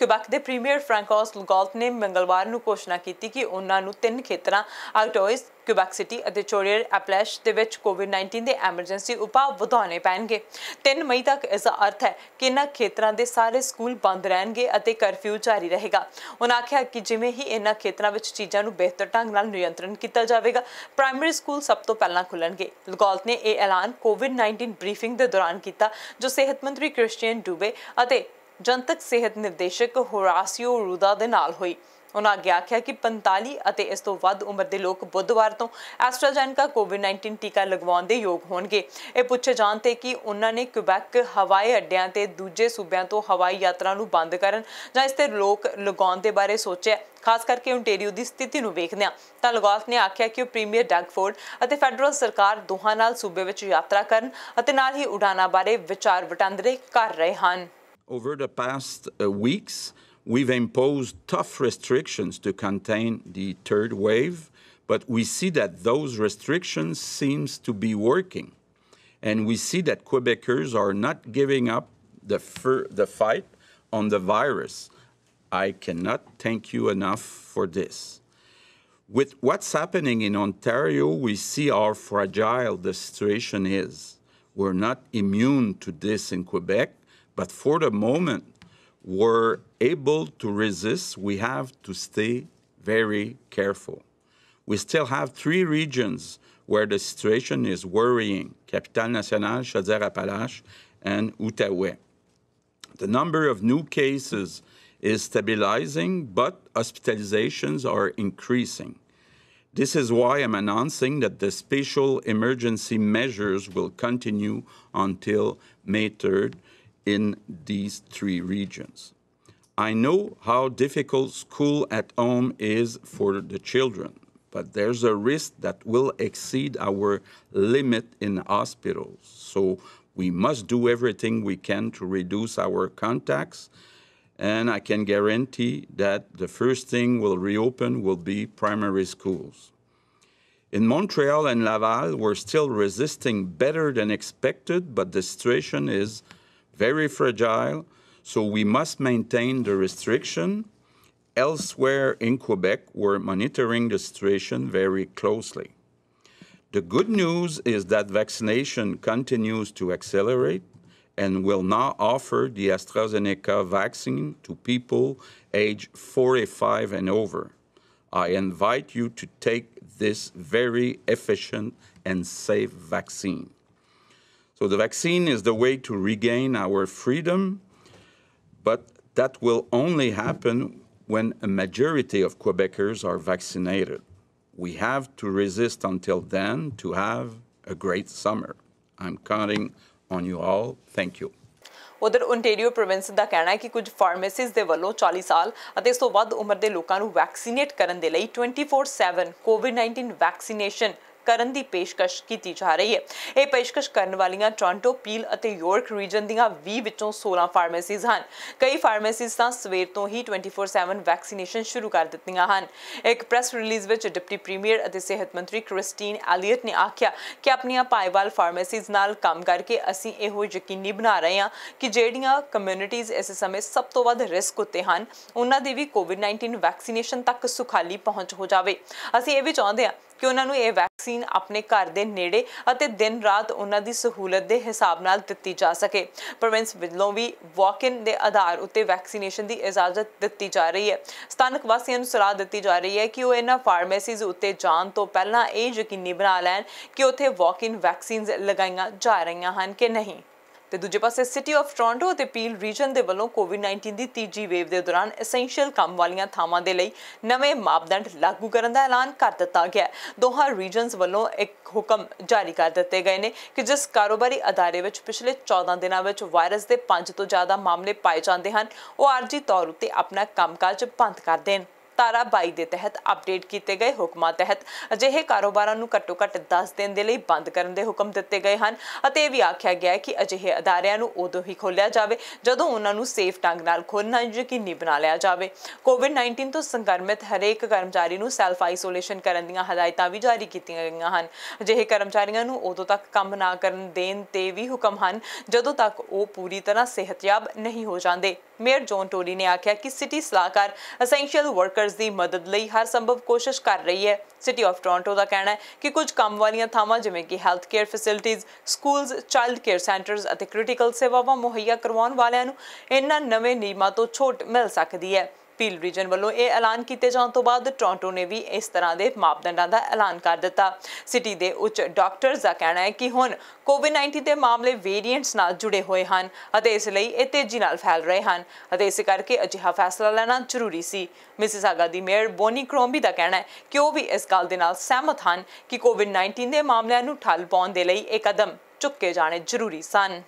Quebec ਦੇ premier ਫ੍ਰਾਂਕੋਸ ਲਗਾਲਟ ਨੇ ਮੰਗਲਵਾਰ ਨੂੰ ਘੋਸ਼ਣਾ ਕੀਤੀ ਕਿ ਉਹਨਾਂ ਨੂੰ ਤਿੰਨ ਖੇਤਰਾਂ ਆਟੋਇਸ ਕਿਊਬੈਕ ਸਿਟੀ ਅਤੇ ਚੋਰੀਅਰ ਐਪਲੈਸ਼ ਦੇ ਵਿੱਚ ਕੋਵਿਡ-19 ਦੇ ਐਮਰਜੈਂਸੀ ਉਪਾਅ ਵਧਾਉਣੇ ਪੈਣਗੇ 3 ਮਈ ਤੱਕ ਇਸ ਦਾ ਅਰਥ ਹੈ ਕਿ ਇਹਨਾਂ ਖੇਤਰਾਂ ਦੇ ਸਾਰੇ ਸਕੂਲ ਬੰਦ ਰਹਿਣਗੇ ਅਤੇ ਕਰਫਿਊ ਜਾਰੀ ਰਹੇਗਾ ਉਹਨਾਂ ਆਖਿਆ ਕਿ ਜਿਵੇਂ ਹੀ ਇਹਨਾਂ ਖੇਤਰਾਂ ਵਿੱਚ ਚੀਜ਼ਾਂ ਨੂੰ ਬਿਹਤਰ ਢੰਗ ਨਾਲ ਨਿਯੰਤਰਣ ਕੀਤਾ ਜਾਵੇਗਾ ਪ੍ਰਾਇਮਰੀ ਸਕੂਲ ਸਭ ਤੋਂ ਪਹਿਲਾਂ ਖੁੱਲਣਗੇ ਲਗੌਲਤ ਨੇ ਇਹ ਐਲਾਨ ਕੋਵਿਡ-19 ਬਰੀਫਿੰਗ ਦੇ ਦੌਰਾਨ ਕੀਤਾ ਜੋ ਸਿਹਤ ਮੰਤਰੀ ਕ੍ਰਿਸਚੀਅਨ ਡੂਬੇ ਅਤੇ ਜਨਤਕ ਸਿਹਤ ਨਿਰਦੇਸ਼ਕ ਹੋਰਾਸੀਓ ਰੂਦਾ ਦੇ ਨਾਲ ਹੋਈ ਉਹਨਾਂ ਅੱਗੇ ਆਖਿਆ ਕਿ 45 ਅਤੇ ਇਸ ਤੋਂ ਵੱਧ ਉਮਰ ਦੇ ਲੋਕ ਬੁੱਧਵਾਰ ਤੋਂ ਦਾ ਕੋਵਿਡ-19 ਟੀਕਾ ਲਗਵਾਉਣ ਦੇ ਯੋਗ ਹੋਣਗੇ ਇਹ ਪੁੱਛੇ ਜਾਣ ਤੇ ਕਿ ਉਹਨਾਂ ਨੇ ਕਿਊਬੈਕ ਹਵਾਈ ਅੱਡਿਆਂ ਤੇ ਦੂਜੇ ਸੂਬਿਆਂ ਤੋਂ ਹਵਾਈ ਯਾਤਰਾ ਨੂੰ ਬੰਦ ਕਰਨ ਜਾਂ ਇਸ ਤੇ ਲੋਕ ਲਗਾਉਣ ਦੇ ਬਾਰੇ ਸੋਚਿਆ ਖਾਸ ਕਰਕੇ ਓਨਟੇਰੀਓ ਦੀ ਸਥਿਤੀ ਨੂੰ ਵੇਖਦਿਆਂ ਤਾਂ ਲਗਾਲਫ ਨੇ ਆਖਿਆ ਕਿ ਉਹ ਪ੍ਰੀਮੀਅਰ ਡੈਗਫੋਰਡ ਅਤੇ ਫੈਡਰਲ ਸਰਕਾਰ ਦੋਹਾਂ ਨਾਲ ਸੂਬੇ ਵਿੱਚ ਯਾਤਰਾ ਕਰਨ ਅਤੇ ਨਾਲ ਹੀ ਉਡਾਨਾਂ ਬਾਰੇ ਵਿਚਾਰ ਵਟਾਂਦਰੇ ਕਰ ਰਹੇ ਹਨ over the past uh, weeks, we've imposed tough restrictions to contain the third wave, but we see that those restrictions seems to be working. And we see that Quebecers are not giving up the, the fight on the virus. I cannot thank you enough for this. With what's happening in Ontario, we see how fragile the situation is. We're not immune to this in Quebec, but for the moment, we're able to resist. We have to stay very careful. We still have three regions where the situation is worrying Capital National, Chaudière Appalaches, and Outaouais. The number of new cases is stabilizing, but hospitalizations are increasing. This is why I'm announcing that the special emergency measures will continue until May 3rd in these three regions. I know how difficult school at home is for the children, but there's a risk that will exceed our limit in hospitals. So we must do everything we can to reduce our contacts. And I can guarantee that the first thing will reopen will be primary schools. In Montreal and Laval, we're still resisting better than expected, but the situation is very fragile, so we must maintain the restriction. Elsewhere in Quebec, we're monitoring the situation very closely. The good news is that vaccination continues to accelerate and will now offer the AstraZeneca vaccine to people age 45 and over. I invite you to take this very efficient and safe vaccine. So the vaccine is the way to regain our freedom, but that will only happen when a majority of Quebecers are vaccinated. We have to resist until then to have a great summer. I'm counting on you all. Thank you. ਉਧਰ Ontario province ਦਾ ਕਹਿਣਾ ਹੈ ਕਿ ਕੁਝ pharmacies ਦੇ ਵੱਲੋਂ 40 ਸਾਲ ਅਤੇ ਇਸ ਤੋਂ ਵੱਧ ਉਮਰ ਦੇ ਲੋਕਾਂ ਨੂੰ ਵੈਕਸੀਨੇਟ ਕਰਨ ਦੇ ਲਈ 24/7 ਕੋਵਿਡ-19 ਵੈਕਸੀਨੇਸ਼ਨ ਕਰਨ ਦੀ ਪੇਸ਼ਕਸ਼ ਕੀਤੀ ਜਾ ਰਹੀ ਹੈ ਇਹ ਪੇਸ਼ਕਸ਼ ਕਰਨ ਵਾਲੀਆਂ ਟੋਰਾਂਟੋ ਪੀਲ ਅਤੇ ਯੋਰਕ ਰੀਜਨ ਦੀਆਂ 20 ਵਿੱਚੋਂ 16 ਫਾਰਮੇਸੀਜ਼ ਹਨ ਕਈ ਫਾਰਮੇਸੀਜ਼ ਤਾਂ ਸਵੇਰ ਤੋਂ ਹੀ 24/7 ਵੈਕਸੀਨੇਸ਼ਨ ਸ਼ੁਰੂ ਕਰ ਦਿੱਤੀਆਂ ਹਨ ਇੱਕ ਪ੍ਰੈਸ ਰਿਲੀਜ਼ ਵਿੱਚ ਡਿਪਟੀ ਪ੍ਰੀਮੀਅਰ ਅਤੇ ਸਿਹਤ ਮੰਤਰੀ ਕ੍ਰਿਸਟੀਨ ਐਲੀਅਟ ਨੇ ਆਖਿਆ ਕਿ ਆਪਣੀਆਂ ਪਾਈਵਾਲ ਫਾਰਮੇਸੀਜ਼ ਨਾਲ ਕੰਮ ਕਰਕੇ ਅਸੀਂ ਇਹੋ ਯਕੀਨੀ ਬਣਾ ਰਹੇ ਹਾਂ ਕਿ ਜਿਹੜੀਆਂ ਕਮਿਊਨਿਟੀਆਂ ਇਸ ਸਮੇਂ ਸਭ ਤੋਂ ਵੱਧ ਰਿਸਕ ਉੱਤੇ ਹਨ ਉਹਨਾਂ ਦੀ ਵੀ ਕੋਵਿਡ-19 ਵੈਕਸੀਨੇਸ਼ਨ ਤੱਕ ਸੁਖਾਲੀ ਪਹੁੰਚ ਹੋ ਜਾਵੇ ਅਸੀਂ ਇਹ ਵੀ ਚਾਹੁੰਦੇ ਹਾਂ ਕਿ ਉਹਨਾਂ ਨੂੰ ਇਹ ਵੈਕਸੀਨ ਆਪਣੇ ਘਰ ਦੇ ਨੇੜੇ ਅਤੇ ਦਿਨ ਰਾਤ ਉਹਨਾਂ ਦੀ ਸਹੂਲਤ ਦੇ ਹਿਸਾਬ ਨਾਲ ਦਿੱਤੀ ਜਾ ਸਕੇ ਪ੍ਰੋਵਿੰਸ ਵੱਲੋਂ ਵੀ ਵਾਕ-ਇਨ ਦੇ ਆਧਾਰ ਉੱਤੇ ਵੈਕਸੀਨੇਸ਼ਨ ਦੀ ਇਜਾਜ਼ਤ ਦਿੱਤੀ ਜਾ ਰਹੀ ਹੈ ਸਥਾਨਕ ਵਾਸੀਆਂ ਨੂੰ ਸਲਾਹ ਦਿੱਤੀ ਜਾ ਰਹੀ ਹੈ ਕਿ ਉਹ ਇਹਨਾਂ ਫਾਰਮੇਸੀਜ਼ ਉੱਤੇ ਜਾਣ ਤੋਂ ਪਹਿਲਾਂ ਇਹ ਯਕੀਨੀ ਬਣਾ ਲੈਣ ਕਿ ਉੱਥੇ ਵਾਕ-ਇਨ ਵੈਕਸੀਨਸ ਲਗਾਈਆਂ ਜਾ ਰਹੀਆਂ ਹਨ ਕਿ ਨਹੀਂ ਤੇ ਦੂਜੇ ਪਾਸੇ ਸਿਟੀ ਆਫ ਟੋਰਾਂਟੋ ਤੇ ਪੀਲ ਰੀਜਨ ਦੇ ਵੱਲੋਂ ਕੋਵਿਡ-19 ਦੀ ਤੀਜੀ ਵੇਵ ਦੇ ਦੌਰਾਨ ਐਸੈਂਸ਼ੀਅਲ ਕੰਮ ਵਾਲੀਆਂ ਥਾਵਾਂ ਦੇ ਲਈ ਨਵੇਂ ਮਾਪਦੰਡ ਲਾਗੂ ਕਰਨ ਦਾ ਐਲਾਨ ਕਰ ਦਿੱਤਾ ਗਿਆ ਦੋਹਾਂ ਰੀਜਨਸ ਵੱਲੋਂ ਇੱਕ ਹੁਕਮ ਜਾਰੀ ਕਰ ਦਿੱਤੇ ਗਏ ਨੇ ਕਿ ਜਿਸ ਕਾਰੋਬਾਰੀ ਅਦਾਰੇ ਵਿੱਚ ਪਿਛਲੇ 14 ਦਿਨਾਂ ਵਿੱਚ ਵਾਇਰਸ ਦੇ 5 ਤੋਂ ਜ਼ਿਆਦਾ ਮਾਮਲੇ ਪਾਏ ਜਾਂਦੇ ਹਨ ਉਹ ਆਰਜੀ ਤੌਰ ਉੱਤੇ ਆਪਣਾ ਕੰਮਕਾਜ ਬੰਦ ਕਰ ਦੇਣ ਧਾਰਾ 22 ਦੇ ਤਹਿਤ ਅਪਡੇਟ ਕੀਤੇ ਗਏ ਹੁਕਮਾਂ ਤਹਿਤ ਅਜਿਹੇ ਕਾਰੋਬਾਰਾਂ ਨੂੰ ਘੱਟੋ ਘੱਟ 10 ਦਿਨ ਦੇ ਲਈ ਬੰਦ ਕਰਨ ਦੇ ਹੁਕਮ ਦਿੱਤੇ ਗਏ ਹਨ ਅਤੇ ਇਹ ਵੀ ਆਖਿਆ ਗਿਆ ਹੈ ਕਿ ਅਜਿਹੇ ਅਦਾਰਿਆਂ ਨੂੰ ਉਦੋਂ ਹੀ ਖੋਲ੍ਹਿਆ ਜਾਵੇ ਜਦੋਂ ਉਹਨਾਂ ਨੂੰ ਸੇਫ ਢੰਗ ਨਾਲ ਖੋਲ੍ਹਣਾ ਯਕੀਨੀ ਬਣਾ ਲਿਆ ਜਾਵੇ ਕੋਵਿਡ-19 ਤੋਂ ਸੰਕਰਮਿਤ ਹਰੇਕ ਕਰਮਚਾਰੀ ਨੂੰ ਸੈਲਫ ਆਈਸੋਲੇਸ਼ਨ ਕਰਨ ਦੀਆਂ ਹਦਾਇਤਾਂ ਵੀ ਜਾਰੀ ਕੀਤੀਆਂ ਗਈਆਂ ਹਨ ਅਜਿਹੇ ਕਰਮਚਾਰੀਆਂ ਨੂੰ ਉਦੋਂ ਤੱਕ ਕੰਮ ਨਾ ਕਰਨ ਦੇਣ ਤੇ ਵੀ ਹੁਕਮ ਹਨ ਜਦੋਂ ਤੱਕ ਉਹ ਪੂਰੀ ਤਰ੍ਹਾਂ ਸਿਹਤਯਾਬ ਨਹੀਂ ਹੋ ਜਾਂਦੇ ਮੇਅਰ ਜੌਨ ਟੋਰੀ ਨੇ ਆਖਿਆ ਕਿ ਸਿਟੀ ਸਲਾਹਕਾਰ ਅਸੈਂਸ਼ੀਅਲ ਵਰਕਰਸ ਦੀ ਮਦਦ ਲਈ ਹਰ ਸੰਭਵ ਕੋਸ਼ਿਸ਼ ਕਰ ਰਹੀ ਹੈ ਸਿਟੀ ਆਫ ਟੋਰਾਂਟੋ ਦਾ ਕਹਿਣਾ ਹੈ ਕਿ ਕੁਝ ਕੰਮ ਵਾਲੀਆਂ ਥਾਵਾਂ ਜਿਵੇਂ ਕਿ ਹੈਲਥ ਕੇਅਰ ਫੈਸਿਲਿਟੀਆਂ ਸਕੂਲਸ ਚਾਈਲਡ ਕੇਅਰ ਸੈਂਟਰਸ ਅਤੇ ਕ੍ਰਿਟੀਕਲ ਸੇਵਾਵਾਂ ਮੁਹੱਈਆ ਕਰਵਾਉਣ ਵਾਲਿਆਂ ਨੂੰ ਇਹਨਾਂ ਨਵੇਂ ਨਿਯਮਾਂ ਤੋਂ ਛੋਟ ਮਿਲ ਸਕਦੀ ਹੈ ਪੀਲ ਰੀਜਨ ਵੱਲੋਂ ਇਹ ਐਲਾਨ ਕੀਤੇ ਜਾਣ ਤੋਂ ਬਾਅਦ ਟੋਰਾਂਟੋ ਨੇ ਵੀ ਇਸ ਤਰ੍ਹਾਂ ਦੇ ਮਾਪਦੰਡਾਂ ਦਾ ਐਲਾਨ ਕਰ ਦਿੱਤਾ ਸਿਟੀ ਦੇ ਉੱਚ ਡਾਕਟਰਸ ਦਾ ਕਹਿਣਾ ਹੈ ਕਿ ਹੁਣ ਕੋਵਿਡ-19 ਦੇ ਮਾਮਲੇ ਵੇਰੀਐਂਟਸ ਨਾਲ ਜੁੜੇ ਹੋਏ ਹਨ ਅਤੇ ਇਸ ਲਈ ਇਹ ਤੇਜ਼ੀ ਨਾਲ ਫੈਲ ਰਹੇ ਹਨ ਅਤੇ ਇਸ ਕਰਕੇ ਅਜਿਹਾ ਫੈਸਲਾ ਲੈਣਾ ਜ਼ਰੂਰੀ ਸੀ ਮਿਸਿਸ ਦੀ ਮੇਅਰ ਬੋਨੀ ਕ੍ਰੋਮਬੀ ਦਾ ਕਹਿਣਾ ਹੈ ਕਿ ਉਹ ਵੀ ਇਸ ਗੱਲ ਦੇ ਨਾਲ ਸਹਿਮਤ ਹਨ ਕਿ ਕੋਵਿਡ-19 ਦੇ ਮਾਮਲਿਆਂ ਨੂੰ ਠੱਲ ਪਾਉਣ ਦੇ ਲਈ ਇਹ ਕਦਮ ਚੁੱਕੇ ਜਾਣੇ ਜ਼ਰੂਰੀ ਸਨ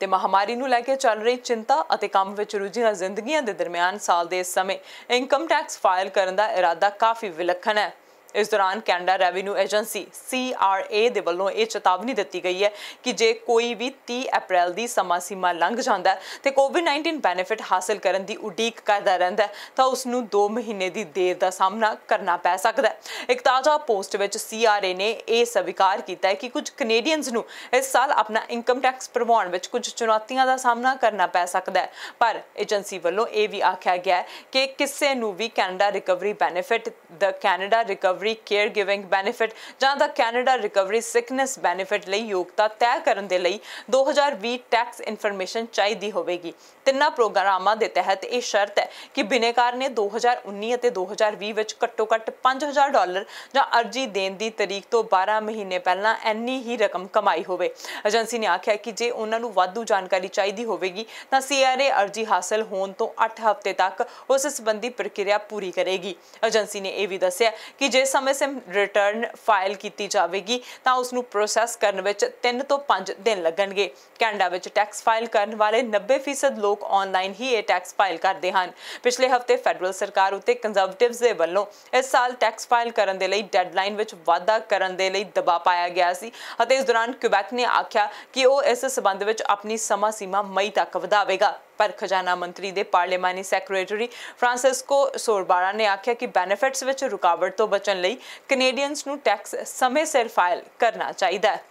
ਤੇ ਮਹਾਮਾਰੀ ਨੂੰ ਲੈ ਕੇ ਚੱਲ ਰਹੀ ਚਿੰਤਾ ਅਤੇ ਕੰਮ ਵਿੱਚ ਰੁਝੀਆਂ ਜ਼ਿੰਦਗੀਆਂ ਦੇ ਦਰਮਿਆਨ ਸਾਲ ਦੇ ਇਸ ਸਮੇਂ ਇਨਕਮ ਟੈਕਸ ਫਾਈਲ ਕਰਨ ਦਾ ਇਰਾਦਾ ਕਾਫੀ ਵਿਲੱਖਣ ਹੈ ਇਸ ਦੌਰਾਨ ਕੈਨੇਡਾ ਰੈਵਨਿਊ ਏਜੰਸੀ CRA ਦੇ ਵੱਲੋਂ ਇਹ ਚੇਤਾਵਨੀ ਦਿੱਤੀ ਗਈ ਹੈ ਕਿ ਜੇ ਕੋਈ ਵੀ 30 ਅਪ੍ਰੈਲ ਦੀ ਸਮਾਂ ਸੀਮਾ ਲੰਘ ਜਾਂਦਾ ਹੈ ਤੇ ਕੋਵਿਡ-19 ਬੈਨੀਫਿਟ ਹਾਸਲ ਕਰਨ ਦੀ ਉਡੀਕ ਕਰਦਾ ਰਹਿੰਦਾ ਤਾਂ ਉਸ ਨੂੰ 2 ਮਹੀਨੇ ਦੀ ਦੇਰ ਦਾ ਸਾਹਮਣਾ ਕਰਨਾ ਪੈ ਸਕਦਾ ਹੈ ਇੱਕ ਤਾਜ਼ਾ ਪੋਸਟ ਵਿੱਚ CRA ਨੇ ਇਹ ਸਵੀਕਾਰ ਕੀਤਾ ਹੈ ਕਿ ਕੁਝ ਕੈਨੇਡੀਅਨਸ ਨੂੰ ਇਸ ਸਾਲ ਆਪਣਾ ਇਨਕਮ ਟੈਕਸ ਭਰਵਾਉਣ ਵਿੱਚ ਕੁਝ ਚੁਣੌਤੀਆਂ ਦਾ ਸਾਹਮਣਾ ਕਰਨਾ ਪੈ ਸਕਦਾ ਹੈ ਪਰ ਏਜੰਸੀ ਵੱਲੋਂ ਇਹ ਵੀ ਆਖਿਆ ਗਿਆ ਹੈ ਕਿ ਕਿਸੇ ਨੂੰ ਵੀ ਕੈਨੇਡਾ ਰਿਕਵਰੀ ਬੈਨੀਫਿਟ ਦਾ Canada recovery recovery care giving benefit ਜਾਂ ਦਾ ਕੈਨੇਡਾ ਰਿਕਵਰੀ ਸਿਕਨੈਸ ਬੈਨੀਫਿਟ ਲਈ ਯੋਗਤਾ ਤੈਅ ਕਰਨ ਦੇ ਲਈ 2020 ਟੈਕਸ ਇਨਫੋਰਮੇਸ਼ਨ ਚਾਹੀਦੀ ਹੋਵੇਗੀ ਤਿੰਨਾਂ ਪ੍ਰੋਗਰਾਮਾਂ ਦੇ ਤਹਿਤ ਇਹ ਸ਼ਰਤ ਹੈ ਕਿ ਬਿਨੇਕਾਰ ਨੇ 2019 ਅਤੇ 2020 ਵਿੱਚ ਘੱਟੋ-ਘੱਟ 5000 ਡਾਲਰ ਜਾਂ ਅਰਜੀ ਦੇਣ ਦੀ ਤਰੀਕ ਤੋਂ 12 ਮਹੀਨੇ ਪਹਿਲਾਂ ਐਨੀ ਹੀ ਰਕਮ ਕਮਾਈ ਹੋਵੇ ਏਜੰਸੀ ਨੇ ਆਖਿਆ ਕਿ ਜੇ ਉਹਨਾਂ ਨੂੰ ਵਾਧੂ ਜਾਣਕਾਰੀ ਚਾਹੀਦੀ ਹੋਵੇਗੀ ਤਾਂ ਸੀਆਰਏ ਅਰਜੀ ਹਾਸਲ ਹੋਣ ਤੋਂ 8 ਹਫ਼ਤੇ ਤੱਕ ਉਸ ਸੰਬੰਧੀ ਪ੍ਰਕਿਰਿਆ ਪੂਰੀ ਕਰੇਗੀ ਏਜੰਸੀ ਨੇ ਇਹ ਵੀ ਦੱਸਿਆ ਕਿ ਜੇ ਸਮੇਂ ਸਿਰ ਰਿਟਰਨ ਫਾਈਲ ਕੀਤੀ ਜਾਵੇਗੀ ਤਾਂ ਉਸ ਨੂੰ ਪ੍ਰੋਸੈਸ ਕਰਨ ਵਿੱਚ 3 ਤੋਂ 5 ਦਿਨ ਲੱਗਣਗੇ ਕੈਨੇਡਾ ਵਿੱਚ ਟੈਕਸ ਫਾਈਲ ਕਰਨ ਵਾਲੇ 90% ਲੋਕ ਆਨਲਾਈਨ ਹੀ ਇਹ ਟੈਕਸ ਫਾਈਲ ਕਰਦੇ ਹਨ ਪਿਛਲੇ ਹਫਤੇ ਫੈਡਰਲ ਸਰਕਾਰ ਉਤੇ ਕੰਜ਼ਰਵੇਟਿਵਸ ਦੇ ਵੱਲੋਂ ਇਸ ਸਾਲ ਟੈਕਸ ਫਾਈਲ ਕਰਨ ਦੇ ਲਈ ਡੈਡਲਾਈਨ ਵਿੱਚ ਵਾਅਦਾ ਕਰਨ ਦੇ ਲਈ ਦਬਾਅ ਪਾਇਆ ਗਿਆ ਸੀ ਅਤੇ ਇਸ ਦੌਰਾਨ ਕਿਊਬੈਕ ਨੇ ਆਖਿਆ ਕਿ ਉਹ ਇਸ ਸਬੰਧ ਵਿੱਚ ਆਪਣੀ ਸਮਾਂ ਸੀਮਾ ਮਈ ਤੱਕ ਵਧਾਵੇਗਾ ਪਰ ਖਜ਼ਾਨਾ ਮੰਤਰੀ ਦੇ ਪਾਰਲੀਮਾਨੀ ਸੈਕਟਰੀ ਫ੍ਰਾਂਸਿਸਕੋ ਸੋਰਬਾਰਾ ਨੇ ਆਖਿਆ ਕਿ ਬੈਨੀਫਿਟਸ ਵਿੱਚ ਰੁਕਾਵਟ ਤੋਂ ਬਚਣ ਲਈ ਕੈਨੇਡੀਅਨਸ ਨੂੰ ਟੈਕਸ ਸਮੇਂ ਸਿਰ ਫਾਈਲ ਕਰਨਾ ਚਾਹੀਦਾ ਹੈ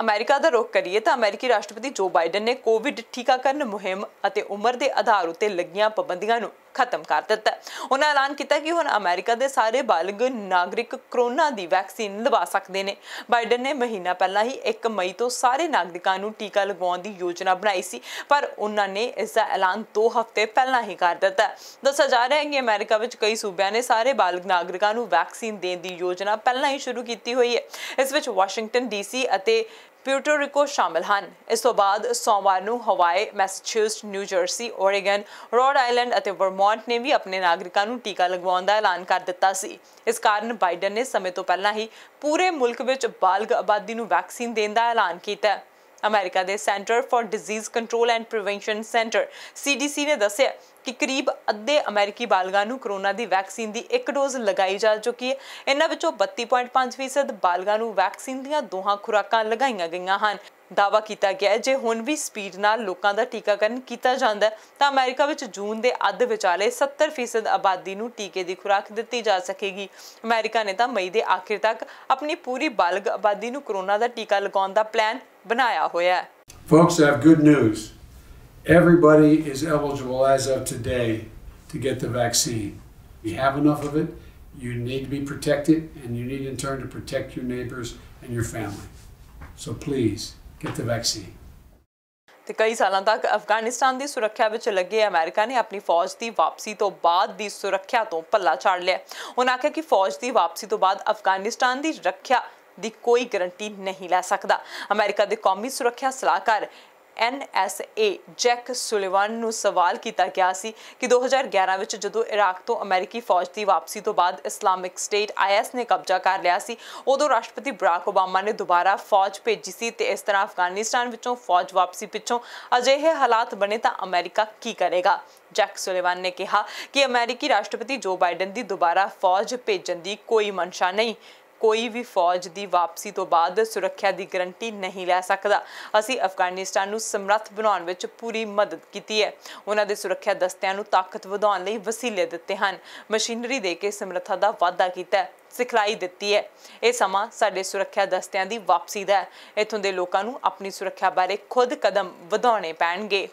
ਅਮਰੀਕਾ ਦਾ ਰੋਕ ਕਰੀਏ ਤਾਂ ਅਮਰੀਕੀ ਰਾਸ਼ਟਰਪਤੀ ਜੋ ਬਾਈਡਨ ਨੇ ਕੋਵਿਡ ਟੀਕਾਕਰਨ ਮੁਹਿੰਮ ਅਤੇ ਉਮਰ ਦੇ ਆਧਾਰ ਉਤੇ ਲੱਗੀਆਂ ਪਾਬੰਦੀਆਂ ਨੂੰ ਖਤਮ ਕਰ ਦਿੱਤਾ ਉਹਨਾਂ ਐਲਾਨ ਕੀਤਾ ਕਿ ਹੁਣ ਅਮਰੀਕਾ ਦੇ ਸਾਰੇ ਬਾਲਗ ਨਾਗਰਿਕ ਕਰੋਨਾ ਦੀ ਵੈਕਸੀਨ ਲਵਾ ਸਕਦੇ ਨੇ ਬਾਈਡਨ ਨੇ ਮਹੀਨਾ ਪਹਿਲਾਂ ਹੀ 1 ਮਈ ਤੋਂ ਸਾਰੇ ਨਾਗਰਿਕਾਂ ਨੂੰ ਟੀਕਾ ਲਗਵਾਉਣ ਦੀ ਯੋਜਨਾ ਬਣਾਈ ਸੀ ਪਰ ਉਹਨਾਂ ਨੇ ਇਸ ਦਾ ਐਲਾਨ 2 ਹਫ਼ਤੇ ਪਹਿਲਾਂ ਹੀ ਕਰ ਦਿੱਤਾ ਦੱਸਿਆ ਜਾ ਰਿਹਾ ਹੈ ਕਿ ਅਮਰੀਕਾ ਵਿੱਚ ਕਈ ਸੂਬਿਆਂ ਨੇ ਸਾਰੇ ਬਾਲਗ ਨਾਗਰਿਕਾਂ ਨੂੰ ਵੈਕਸੀਨ ਦੇਣ ਦੀ ਯੋਜਨਾ ਪਹਿਲਾਂ ਹੀ ਸ਼ੁਰੂ ਕੀਤੀ ਹੋਈ ਹੈ ਇਸ ਵਿੱਚ ਵਾਸ਼ਿੰਗਟਨ ਡੀਸੀ ਅਤੇ ਪਿਊਰਟੋ ਰਿਕੋ ਸ਼ਾਮਲ ਹਨ ਇਸ ਤੋਂ ਬਾਅਦ ਸੋਮਵਾਰ ਨੂੰ Hawaii Massachusetts New Jersey Oregon Rhode Island ਅਤੇ ਵਰਮੌਂਟ ਨੇ ਵੀ ਆਪਣੇ ਨਾਗਰਿਕਾਂ ਨੂੰ ਟੀਕਾ ਲਗਵਾਉਣ ਦਾ ਐਲਾਨ ਕਰ ਦਿੱਤਾ ਸੀ ਇਸ ਕਾਰਨ ਬਾਈਡਨ ਨੇ ਸਮੇਂ ਤੋਂ ਪਹਿਲਾਂ ਹੀ ਪੂਰੇ ਮੁਲਕ ਵਿੱਚ ਬਾਲਗ ਆਬਾਦੀ ਨੂੰ ਵੈਕਸੀਨ ਦੇਣ ਦਾ ਐਲਾਨ ਕੀਤਾ ਅਮਰੀਕਾ ਦੇ centre for disease control and prevention centre CDC ਨੇ ਦੱਸਿਆ ਕਿ ਕਰੀਬ ਅੱਧੇ ਅਮਰੀਕੀ ਬਾਲਗਾਂ ਨੂੰ ਕਰੋਨਾ ਦੀ ਵੈਕਸੀਨ ਦੀ ਇੱਕ ਡੋਜ਼ ਲਗਾਈ ਜਾ ਚੁੱਕੀ ਹੈ ਇਹਨਾਂ ਵਿੱਚੋਂ 32.5% ਬਾਲਗਾਂ ਨੂੰ ਵੈਕਸੀਨ ਦੀਆਂ ਦੋਹਾਂ ਖੁਰਾਕਾਂ ਲਗਾਈਆਂ ਗਈਆਂ ਹਨ ਦਾਵਾ ਕੀਤਾ ਗਿਆ ਹੈ ਜੇ ਹੁਣ ਵੀ ਸਪੀਡ ਨਾਲ ਲੋਕਾਂ ਦਾ ਟੀਕਾਕਰਨ ਕੀਤਾ ਜਾਂਦਾ ਹੈ ਤਾਂ ਅਮਰੀਕਾ ਵਿੱਚ ਜੂਨ ਦੇ ਅੱਧ ਵਿਚਾਲੇ 70% ਆਬਾਦੀ ਨੂੰ ਟੀਕੇ ਦੀ ਖੁਰਾਕ ਦਿੱਤੀ ਜਾ ਸਕੇਗੀ ਅਮਰੀਕਾ ਨੇ ਤਾਂ ਮਈ ਦੇ ਆਖਿਰ ਤੱਕ ਆਪਣੀ ਪੂਰੀ ਬਾਲਗ ਆਬਾਦੀ ਨੂੰ ਕੋਰੋਨਾ ਦਾ ਟੀਕਾ ਲਗਾਉਣ ਦਾ ਪਲਾਨ ਬਣਾਇਆ ਹੋਇਆ ਹੈ Folks, I have good news. Everybody is eligible as of today to get the vaccine. We have enough of it. You need to be protected, and you need in turn to protect your neighbors and your family. So please, get the vaccine. ਤੇ ਕਈ ਸਾਲਾਂ ਤੱਕ ਅਫਗਾਨਿਸਤਾਨ ਦੀ ਸੁਰੱਖਿਆ ਵਿੱਚ ਲੱਗੇ America ਨੇ ਆਪਣੀ ਫੌਜ ਦੀ ਵਾਪਸੀ ਤੋਂ ਬਾਅਦ ਦੀ ਸੁਰੱਖਿਆ ਤੋਂ ਪੱਲਾ ਛੱਡ ਲਿਆ ਉਹਨਾਂ ਆਖਿਆ ਕਿ ਫੌਜ ਦੀ ਵਾਪਸੀ ਤੋਂ ਬਾਅਦ ਅਫਗਾਨਿਸਤਾਨ ਦੀ ਰੱਖਿਆ ਦੀ ਕੋਈ ਗਰੰਟੀ ਨਹੀਂ ਲੈ ਸਕਦਾ ਅਮਰੀਕਾ ਦੇ ਕੌਮੀ ਸੁਰੱਖਿਆ ਸਲਾਹਕਾਰ ਏ ਜੈਕ ਸੁਲੀਵਨ ਨੂੰ ਸਵਾਲ ਕੀਤਾ ਗਿਆ ਸੀ ਕਿ 2011 ਵਿੱਚ ਜਦੋਂ ਇਰਾਕ ਤੋਂ ਅਮਰੀਕੀ ਫੌਜ ਦੀ ਵਾਪਸੀ ਤੋਂ ਬਾਅਦ ਇਸਲਾਮਿਕ ਸਟੇਟ ਆਈਐਸ ਨੇ ਕਬਜ਼ਾ ਕਰ ਲਿਆ ਸੀ ਉਦੋਂ ਰਾਸ਼ਟਰਪਤੀ ਬਰਾਕ ਓਬਾਮਾ ਨੇ ਦੁਬਾਰਾ ਫੌਜ ਭੇਜੀ ਸੀ ਤੇ ਇਸ ਤਰ੍ਹਾਂ ਅਫਗਾਨਿਸਤਾਨ ਵਿੱਚੋਂ ਫੌਜ ਵਾਪਸੀ ਪਿੱਛੋਂ ਅਜਿਹੇ ਹਾਲਾਤ ਬਣੇ ਤਾਂ ਅਮਰੀਕਾ ਕੀ ਕਰੇਗਾ ਜੈਕ ਸੁਲੀਵਨ ਨੇ ਕਿਹਾ ਕਿ ਅਮਰੀਕੀ ਰਾਸ਼ਟਰਪਤੀ ਜੋ ਬਾਈਡਨ ਦੀ ਦੁਬਾਰਾ ਫੌਜ ਭੇਜਣ ਦੀ ਕੋਈ ਮਨਸ਼ਾ ਨਹੀਂ ਕੋਈ ਵੀ ਫੌਜ ਦੀ ਵਾਪਸੀ ਤੋਂ ਬਾਅਦ ਸੁਰੱਖਿਆ ਦੀ ਗਰੰਟੀ ਨਹੀਂ ਲੈ ਸਕਦਾ ਅਸੀਂ ਅਫਗਾਨਿਸਤਾਨ ਨੂੰ ਸਮਰੱਥ ਬਣਾਉਣ ਵਿੱਚ ਪੂਰੀ ਮਦਦ ਕੀਤੀ ਹੈ ਉਹਨਾਂ ਦੇ ਸੁਰੱਖਿਆ ਦਸਤਿਆਂ ਨੂੰ ਤਾਕਤ ਵਧਾਉਣ ਲਈ ਵਸੀਲੇ ਦਿੱਤੇ ਹਨ ਮਸ਼ੀਨਰੀ ਦੇ ਕੇ ਸਮਰੱਥਾ ਦਾ ਵਾਅਦਾ ਕੀਤਾ ਹੈ ਸਿਖਲਾਈ ਦਿੱਤੀ ਹੈ ਇਹ ਸਮਾਂ ਸਾਡੇ ਸੁਰੱਖਿਆ ਦਸਤਿਆਂ ਦੀ ਵਾਪਸੀ ਦਾ ਹੈ ਇਥੋਂ ਦੇ ਲੋਕਾਂ ਨੂੰ ਆਪਣੀ ਸੁਰੱਖਿਆ ਬਾਰੇ ਖੁਦ ਕਦਮ ਵਧਾਉਣੇ ਪੈਣਗੇ